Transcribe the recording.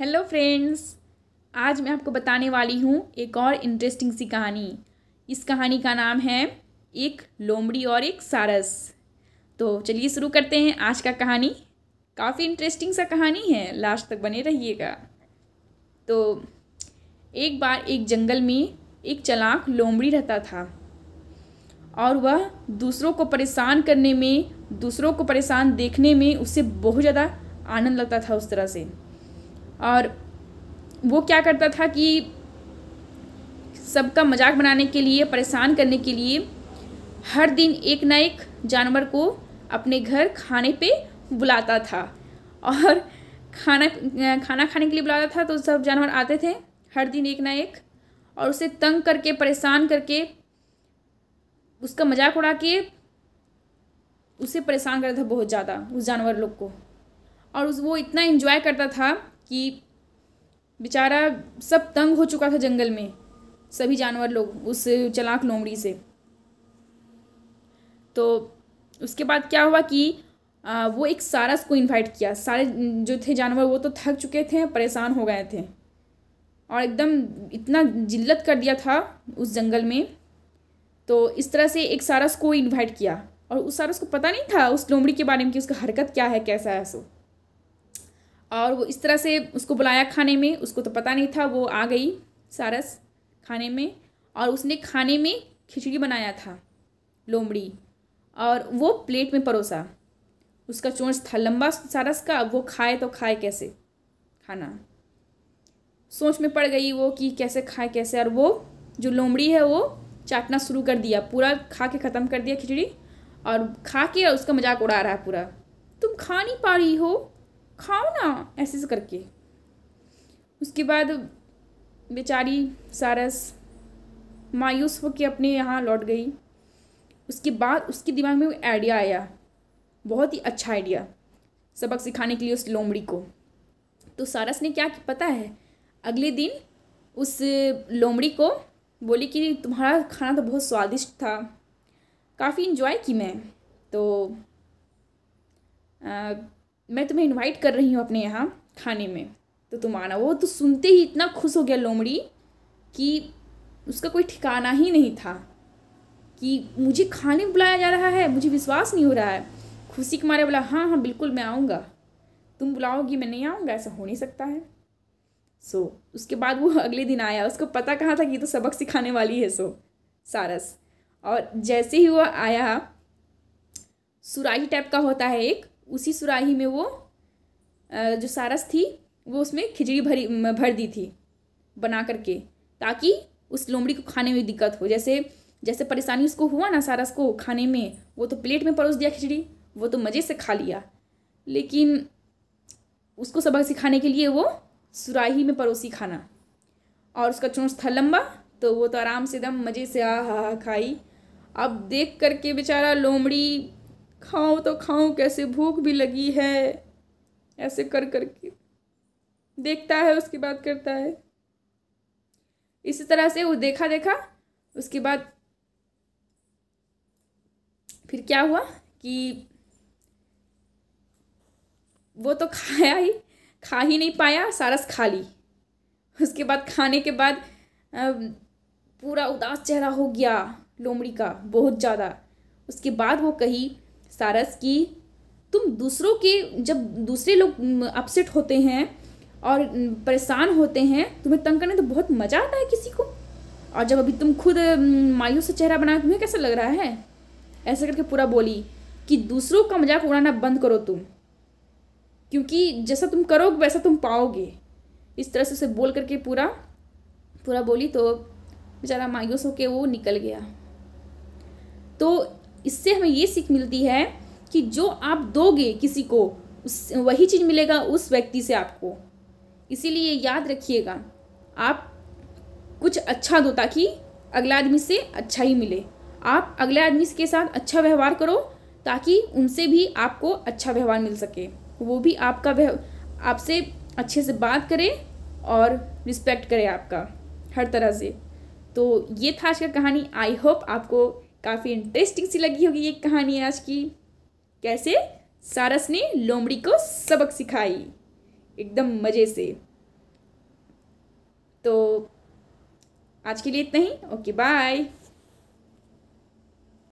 hello friends आज मैं आपको बताने वाली हूँ एक और इंटरेस्टिंग सी कहानी इस कहानी का नाम है एक लोमड़ी और एक सारस तो चलिए शुरू करते हैं आज का कहानी काफ़ी इंटरेस्टिंग सा कहानी है लास्ट तक बने रहिएगा तो एक बार एक जंगल में एक चलाक लोमड़ी रहता था और वह दूसरों को परेशान करने में दूसरों को परेशान देखने में उसे बहुत ज़्यादा आनंद लगता था उस तरह से और वो क्या करता था कि सबका मजाक बनाने के लिए परेशान करने के लिए हर दिन एक ना एक जानवर को अपने घर खाने पे बुलाता था और खाना खाना खाने के लिए बुलाता था तो सब जानवर आते थे हर दिन एक ना एक और उसे तंग करके परेशान करके उसका मजाक उड़ा के उसे परेशान करता था बहुत ज़्यादा उस जानवर लोग को और उस वो इतना इन्जॉय करता था कि बेचारा सब तंग हो चुका था जंगल में सभी जानवर लोग उस चलाक लोमड़ी से तो उसके बाद क्या हुआ कि आ, वो एक सारस को इनवाइट किया सारे जो थे जानवर वो तो थक चुके थे परेशान हो गए थे और एकदम इतना जिल्लत कर दिया था उस जंगल में तो इस तरह से एक सारस को इनवाइट किया और उस सारस को पता नहीं था उस लोमड़ी के बारे में कि उसका हरकत क्या है कैसा है सो और वो इस तरह से उसको बुलाया खाने में उसको तो पता नहीं था वो आ गई सारस खाने में और उसने खाने में खिचड़ी बनाया था लोमड़ी और वो प्लेट में परोसा उसका चोंच था लंबा सारस का वो खाए तो खाए कैसे खाना सोच में पड़ गई वो कि कैसे खाए कैसे और वो जो लोमड़ी है वो चाटना शुरू कर दिया पूरा खा के ख़त्म कर दिया खिचड़ी और खा के और उसका मजाक उड़ा रहा है पूरा तुम खा नहीं पा रही हो खाओ ना ऐसे से करके उसके बाद बेचारी सारस मायूस होकर अपने यहाँ लौट गई उसके बाद उसके दिमाग में वो आइडिया आया बहुत ही अच्छा आइडिया सबक सिखाने के लिए उस लोमड़ी को तो सारस ने क्या पता है अगले दिन उस लोमड़ी को बोली कि तुम्हारा खाना तो बहुत स्वादिष्ट था काफ़ी इन्जॉय की मैं तो आ, मैं तुम्हें इनवाइट कर रही हूँ अपने यहाँ खाने में तो तुम आना वो तो सुनते ही इतना खुश हो गया लोमड़ी कि उसका कोई ठिकाना ही नहीं था कि मुझे खाने में बुलाया जा रहा है मुझे विश्वास नहीं हो रहा है खुशी के मारे बोला हाँ हाँ बिल्कुल मैं आऊँगा तुम बुलाओगी मैं नहीं आऊँगा ऐसा हो नहीं सकता है सो so, उसके बाद वो अगले दिन आया उसको पता कहाँ था कि तो सबक सिखाने वाली है सो सारस और जैसे ही वो आया सुराही टाइप का होता है एक उसी सुराही में वो जो सारस थी वो उसमें खिचड़ी भरी भर दी थी बना करके ताकि उस लोमड़ी को खाने में दिक्कत हो जैसे जैसे परेशानी उसको हुआ ना सारस को खाने में वो तो प्लेट में परोस दिया खिचड़ी वो तो मज़े से खा लिया लेकिन उसको सबक सिखाने के लिए वो सुराही में परोसी खाना और उसका चोंच था लंबा तो वो तो आराम से एकदम मज़े से आ हा हा खाई अब देख करके बेचारा लोमड़ी खाऊं तो खाऊं कैसे भूख भी लगी है ऐसे कर कर के देखता है उसके बाद करता है इसी तरह से वो देखा देखा उसके बाद फिर क्या हुआ कि वो तो खाया ही खा ही नहीं पाया सारस खा ली उसके बाद खाने के बाद पूरा उदास चेहरा हो गया लोमड़ी का बहुत ज़्यादा उसके बाद वो कही सारस की तुम दूसरों के जब दूसरे लोग अपसेट होते हैं और परेशान होते हैं तुम्हें तंग करने तो बहुत मज़ा आता है किसी को और जब अभी तुम खुद मायूस से चेहरा बनाए तुम्हें कैसा लग रहा है ऐसा करके पूरा बोली कि दूसरों का मजाक उड़ाना बंद करो तुम क्योंकि जैसा तुम करोगे वैसा तुम पाओगे इस तरह से उसे बोल करके पूरा पूरा बोली तो बेचारा मायूस होके वो निकल गया तो इससे हमें ये सीख मिलती है कि जो आप दोगे किसी को उस वही चीज़ मिलेगा उस व्यक्ति से आपको इसीलिए याद रखिएगा आप कुछ अच्छा दो ताकि अगला आदमी से अच्छा ही मिले आप अगले आदमी के साथ अच्छा व्यवहार करो ताकि उनसे भी आपको अच्छा व्यवहार मिल सके वो भी आपका आपसे अच्छे से बात करे और रिस्पेक्ट करे आपका हर तरह से तो ये था आज का कहानी आई होप आपको काफ़ी इंटरेस्टिंग सी लगी होगी ये कहानी आज की कैसे सारस ने लोमड़ी को सबक सिखाई एकदम मज़े से तो आज के लिए इतना ही ओके बाय